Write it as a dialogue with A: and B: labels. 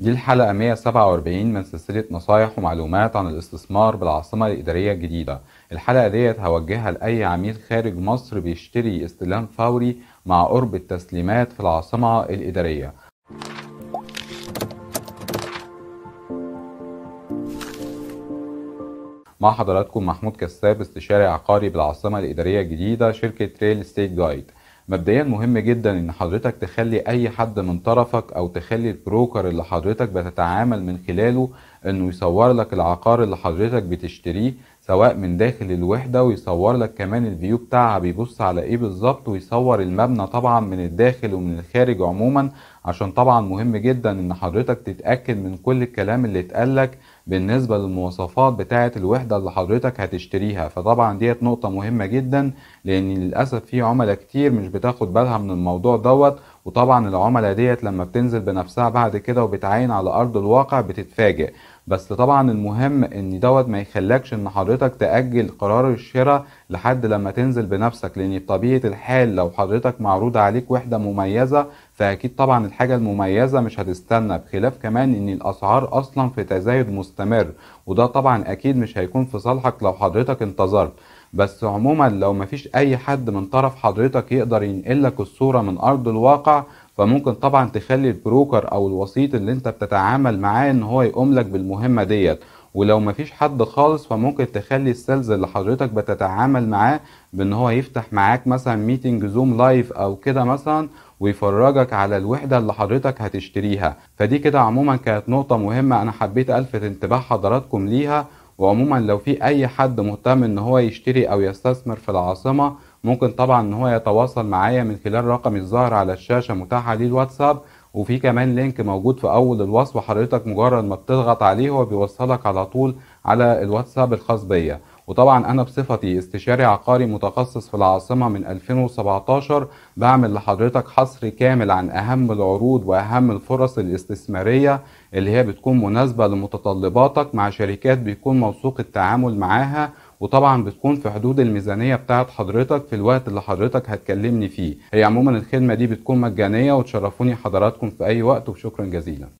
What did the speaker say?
A: دي الحلقة 147 من سلسلة نصايح ومعلومات عن الاستثمار بالعاصمة الإدارية الجديدة الحلقة ديت هوجهها لأي عميل خارج مصر بيشتري استلام فوري مع قرب التسليمات في العاصمة الإدارية مع حضراتكم محمود كساب استشاري عقاري بالعاصمة الإدارية الجديدة شركة ريل ستيت جايد مبدئيا مهم جدا ان حضرتك تخلي اي حد من طرفك او تخلي البروكر اللي حضرتك بتتعامل من خلاله انه يصور لك العقار اللي حضرتك بتشتريه سواء من داخل الوحدة ويصور لك كمان الفيو بتاعها بيبص على ايه بالظبط ويصور المبنى طبعا من الداخل ومن الخارج عموما عشان طبعا مهم جدا ان حضرتك تتأكد من كل الكلام اللي اتقالك بالنسبة للمواصفات بتاعة الوحدة اللي حضرتك هتشتريها فطبعا ديت نقطة مهمة جدا لان للأسف في عملاء كتير مش بتاخد بالها من الموضوع دوت وطبعا العملاء ديت لما بتنزل بنفسها بعد كده وبتعاين على ارض الواقع بتتفاجئ بس طبعا المهم ان دوت ما يخلكش ان حضرتك تأجل قرار الشراء لحد لما تنزل بنفسك لان بطبيعة الحال لو حضرتك معروض عليك وحدة مميزة فاكيد طبعا الحاجة المميزة مش هتستنى بخلاف كمان ان الاسعار اصلا في تزايد مستمر وده طبعا اكيد مش هيكون في صالحك لو حضرتك انتظرت بس عموما لو مفيش اي حد من طرف حضرتك يقدر ينقلك الصورة من ارض الواقع فممكن طبعا تخلي البروكر او الوسيط اللي انت بتتعامل معاه ان هو يقوم لك بالمهمة ديت ولو مفيش حد خالص فممكن تخلي السيلز اللي حضرتك بتتعامل معاه بان هو يفتح معاك مثلا ميتنج زوم لايف او كده مثلا ويفرجك على الوحدة اللي حضرتك هتشتريها فدي كده عموما كانت نقطة مهمة انا حبيت الفت انتباه حضراتكم ليها وعموما لو في اي حد مهتم ان هو يشتري او يستثمر في العاصمة ممكن طبعا ان هو يتواصل معايا من خلال رقم الظاهر على الشاشة متاحة عليه الواتساب وفي كمان لينك موجود في اول الوصف حضرتك مجرد ما بتضغط عليه هو بيوصلك على طول على الواتساب الخاص بيا وطبعا أنا بصفتي استشاري عقاري متخصص في العاصمة من 2017 بعمل لحضرتك حصر كامل عن أهم العروض وأهم الفرص الاستثمارية اللي هي بتكون مناسبة لمتطلباتك مع شركات بيكون موثوق التعامل معاها وطبعا بتكون في حدود الميزانيه بتاعت حضرتك في الوقت اللي حضرتك هتكلمني فيه هي عموما الخدمه دي بتكون مجانيه وتشرفوني حضراتكم في اي وقت وشكرا جزيلا